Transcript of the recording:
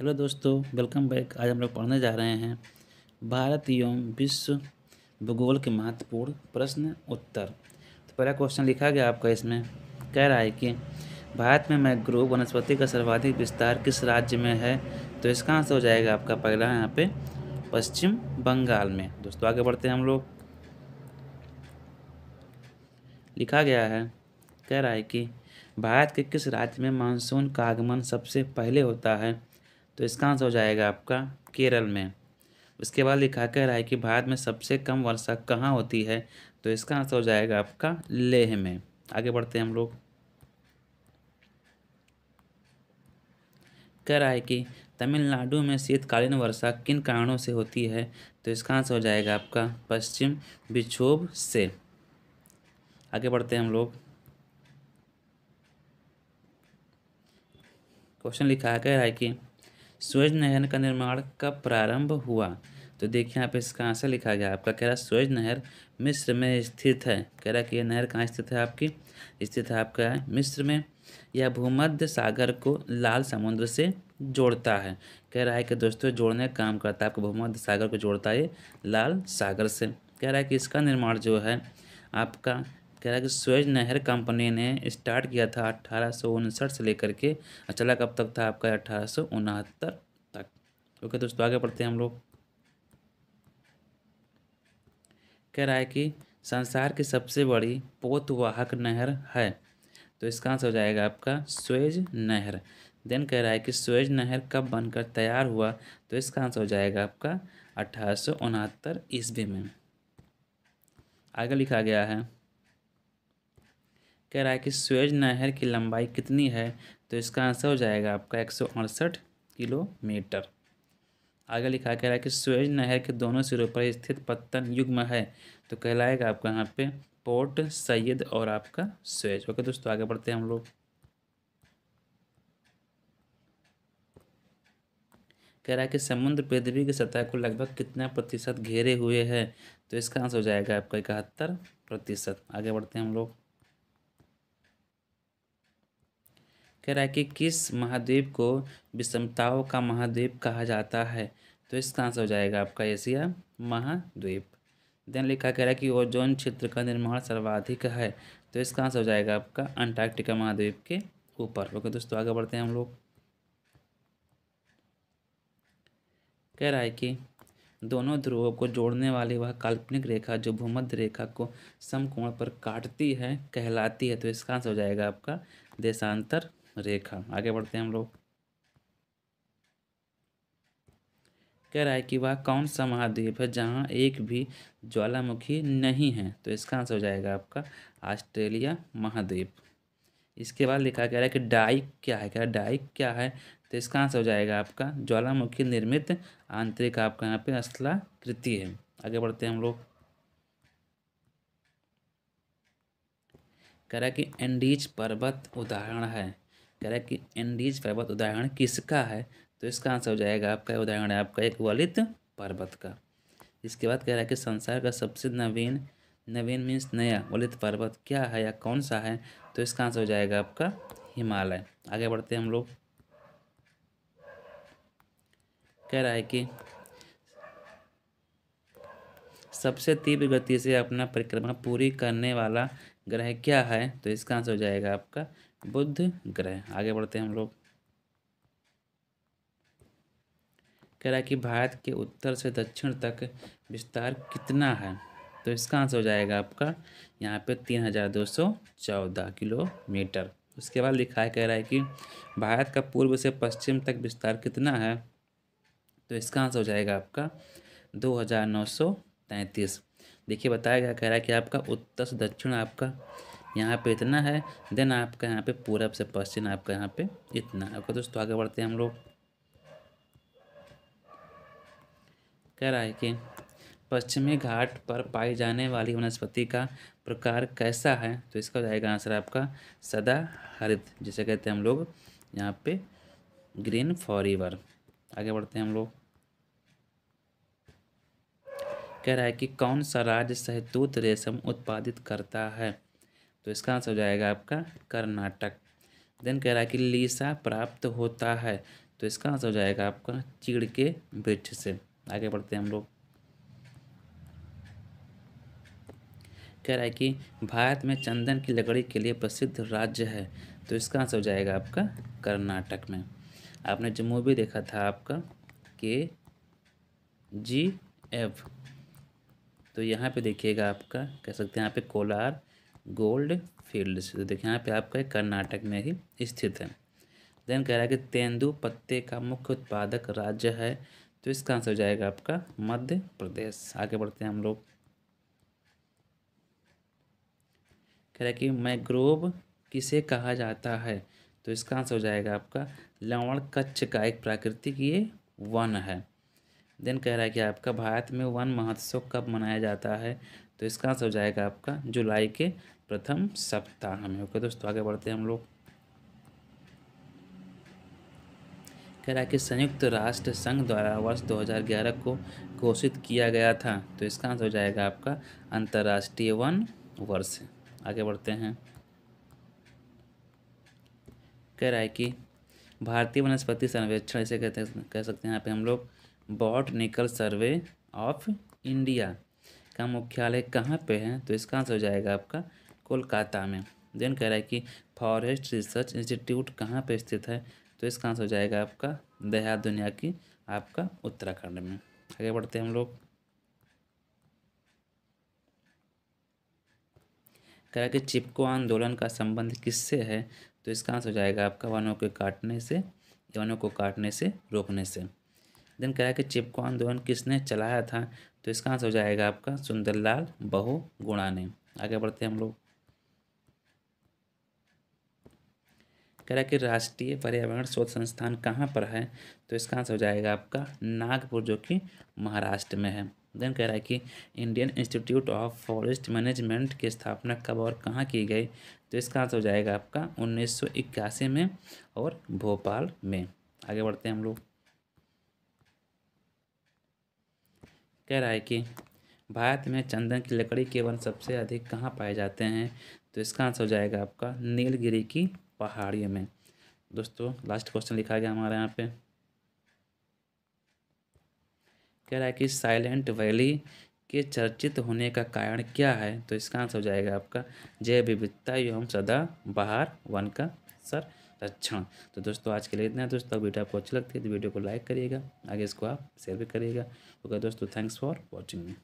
hello दोस्तों welcome back आज हम लोग पढ़ने जा रहे हैं भारत एवं विश्व भूगोल के महत्वपूर्ण प्रश्न उत्तर तो पहला क्वेश्चन लिखा गया आपका इसमें कह रहा है कि भारत में मैग्रोव वनस्पति का सर्वाधिक विस्तार किस राज्य में है तो इसका आंसर हो जाएगा आपका पहला यहाँ पे पश्चिम बंगाल में दोस्तों आगे बढ़ते हैं हम लोग लिखा गया है कह रहा है कि भारत के किस राज्य में मानसून का आगमन सबसे पहले होता है तो इसका आंसर हो जाएगा आपका केरल में उसके बाद लिखा कह रहा है कि भारत में सबसे कम वर्षा कहाँ होती है तो इसका आंसर हो जाएगा आपका लेह में आगे बढ़ते हैं हम लोग कह रहा है कि तमिलनाडु में शीतकालीन वर्षा किन कारणों से होती है तो इसका आंसर हो जाएगा आपका पश्चिम विक्षोभ से आगे बढ़ते हैं हम लोग क्वेश्चन लिखा है कह रहा है कि सूरज नहर का निर्माण कब प्रारंभ हुआ तो देखिए यहाँ पे इसका आंसर लिखा गया आपका कह रहा है सूरज नहर मिस्र में स्थित है कह रहा कि यह नहर कहाँ स्थित है आपकी स्थित है आपका है मिस्र में यह भूमध्य सागर को लाल समुद्र से जोड़ता है कह रहा है कि दोस्तों जोड़ने का काम करता है आपको भूमध्य सागर को जोड़ता है लाल सागर से कह रहा है कि इसका निर्माण जो है आपका कह रहा है कि स्वेज नहर कंपनी ने स्टार्ट किया था अट्ठारह से लेकर के चला अच्छा कब तक था आपका अट्ठारह तक ओके दोस्तों आगे पढ़ते हैं हम लोग कह रहा है कि संसार की सबसे बड़ी पोतवाहक नहर है तो इसका आंसर हो जाएगा आपका स्वेज नहर देन कह रहा है कि स्वेज नहर कब बनकर तैयार हुआ तो इसका आंसर हो जाएगा आपका उनहत्तर ईस्वी में आगे लिखा गया है कह रहा है कि स्वेज नहर की लंबाई कितनी है तो इसका आंसर हो जाएगा आपका एक सौ अड़सठ किलोमीटर आगे लिखा कह रहा है कि स्वेज नहर के दोनों सिरों पर स्थित पत्तन युग्म है तो कहलाएगा आपका यहाँ पे पोर्ट सैयद और आपका स्वेज ओके दोस्तों आगे बढ़ते हैं हम लोग कह रहा है कि समुद्र पृथ्वी की सतह को लगभग कितना प्रतिशत घेरे हुए है तो इसका आंसर हो जाएगा आपका इकहत्तर प्रतिशत आगे बढ़ते हैं हम लोग कह रहा है कि किस महाद्वीप को विषमताओं का महाद्वीप कहा जाता है तो इसका आंसर हो जाएगा आपका एशिया महाद्वीप देन लिखा कह रहा है कि ओजोन क्षेत्र का निर्माण सर्वाधिक है तो इसका आंसर हो जाएगा आपका अंटार्कटिका महाद्वीप के ऊपर ओके दोस्तों आगे बढ़ते हैं हम लोग कह रहा है कि दोनों ध्रुवों को जोड़ने वाली वह काल्पनिक रेखा जो भूमध्य रेखा को समकोण पर काटती है कहलाती है तो इसका आंसर हो जाएगा आपका देशांतर रेखा आगे बढ़ते हैं हम लोग कह रहा है कि वह कौन सा महाद्वीप है जहाँ एक भी ज्वालामुखी नहीं है तो इसका आंसर हो जाएगा आपका ऑस्ट्रेलिया महाद्वीप इसके बाद लिखा कह रहा है कि डाइक क्या है कह रहा डाइक क्या है तो इसका आंसर हो जाएगा आपका ज्वालामुखी निर्मित आंतरिक आपका यहाँ पे असला कृति है आगे बढ़ते हैं हम लोग कह रहा है कि एंडीज पर्वत उदाहरण है कह रहा है कि एंडीज पर्वत उदाहरण किसका है तो इसका आंसर हो जाएगा आपका उदाहरण है आपका एक वलित पर्वत का इसके बाद कह रहा है कि संसार का सबसे नवीन नवीन मीन्स नया वलित पर्वत क्या है या कौन सा है तो इसका आंसर हो जाएगा आपका हिमालय आगे बढ़ते हैं हम लोग कह रहा है कि सबसे तीव्र गति से अपना परिक्रमा पूरी करने वाला ग्रह क्या है तो इसका आंसर हो जाएगा आपका बुध ग्रह आगे बढ़ते हैं हम लोग कह रहा है कि भारत के उत्तर से दक्षिण तक विस्तार कितना है तो इसका आंसर हो जाएगा आपका यहाँ पे तीन हज़ार दो सौ चौदह किलोमीटर उसके बाद लिखा है कह रहा है कि भारत का पूर्व से पश्चिम तक विस्तार कितना है तो इसका आंसर हो जाएगा आपका दो हज़ार नौ सौ तैंतीस देखिए बताया गया कह रहा है कि आपका उत्तर से दक्षिण आपका यहाँ पे इतना है देन आपका यहाँ पे पूरब से पश्चिम आपका यहाँ पे इतना ओके दोस्तों आगे बढ़ते हैं हम लोग कह रहा है कि पश्चिमी घाट पर पाई जाने वाली वनस्पति का प्रकार कैसा है तो इसका जाएगा आंसर आपका सदा हरित जिसे कहते हैं हम लोग यहाँ पे ग्रीन फॉरिवर आगे बढ़ते हैं हम लोग कह रहा है कि कौन सा राज्य सहतूत रेशम उत्पादित करता है तो इसका आंसर हो जाएगा आपका कर्नाटक देन कह रहा है कि लीसा प्राप्त होता है तो इसका आंसर हो जाएगा आपका चीड़ के वृक्ष से आगे बढ़ते हैं हम लोग कह रहा है कि भारत में चंदन की लकड़ी के लिए प्रसिद्ध राज्य है तो इसका आंसर हो जाएगा आपका कर्नाटक में आपने जो मूवी देखा था आपका के जी एफ तो यहाँ पे देखिएगा आपका कह सकते हैं यहाँ पे कोलार गोल्ड फील्ड्स तो देखिए यहाँ पे आपका कर्नाटक में ही स्थित है देन कह रहा है कि तेंदु पत्ते का मुख्य उत्पादक राज्य है तो इसका आंसर हो जाएगा आपका मध्य प्रदेश आगे बढ़ते हैं हम लोग कह रहा है कि मैग्रोव किसे कहा जाता है तो इसका आंसर हो जाएगा आपका लवण कच्छ का एक प्राकृतिक ये वन है देन कह रहा है कि आपका भारत में वन महोत्सव कब मनाया जाता है तो इसका आंसर हो जाएगा आपका जुलाई के प्रथम सप्ताह में ओके दोस्तों आगे बढ़ते हैं हम लोग कह रहा है कि संयुक्त राष्ट्र संघ द्वारा वर्ष 2011 को घोषित किया गया था तो इसका आंसर हो जाएगा आपका अंतर्राष्ट्रीय वन वर्ष आगे बढ़ते हैं कह रहा है कि भारतीय वनस्पति सर्वेक्षण इसे कहते कह सकते हैं यहाँ पे हम लोग बॉटनिकल सर्वे ऑफ इंडिया का मुख्यालय कहाँ पे है तो इसका आंसर हो जाएगा आपका कोलकाता में देन कह रहा है कि फॉरेस्ट रिसर्च इंस्टीट्यूट कहाँ पर स्थित है तो इसका आंसर हो जाएगा आपका देहात दुनिया की आपका उत्तराखंड में आगे बढ़ते हैं हम लोग कह रहा है कि चिपको आंदोलन का संबंध किससे है तो इसका आंसर हो जाएगा आपका वनों के काटने से वनों को काटने से रोकने से देन कह रहा है कि चिपको आंदोलन किसने चलाया था तो इसका आंसर हो जाएगा आपका सुंदरलाल बहुगुणा ने आगे बढ़ते हैं हम लोग कह रहा है कि राष्ट्रीय पर्यावरण शोध संस्थान कहाँ पर है तो इसका आंसर हो जाएगा आपका नागपुर जो कि महाराष्ट्र में है देन कह रहा है कि Indian Institute of Forest Management की स्थापना कब और कहाँ की गई तो इसका आंसर हो जाएगा आपका उन्नीस में और भोपाल में आगे बढ़ते हैं हम लोग कह रहा है कि भारत में चंदन की लकड़ी के वन सबसे अधिक कहाँ पाए जाते हैं तो इसका आंसर हो जाएगा आपका नीलगिरी की पहाड़ी में दोस्तों लास्ट क्वेश्चन लिखा गया हमारे यहाँ पे कह रहा है कि साइलेंट वैली के चर्चित होने का कारण क्या है तो इसका आंसर हो जाएगा आपका जय विविधता एवं सदा बहार वन का सर रक्षण तो दोस्तों आज के लिए इतना दोस्तों वीडियो आपको अच्छी लगती है तो वीडियो को लाइक करिएगा आगे इसको आप शेयर भी करिएगा ओके दोस्तों थैंक्स फॉर वॉचिंग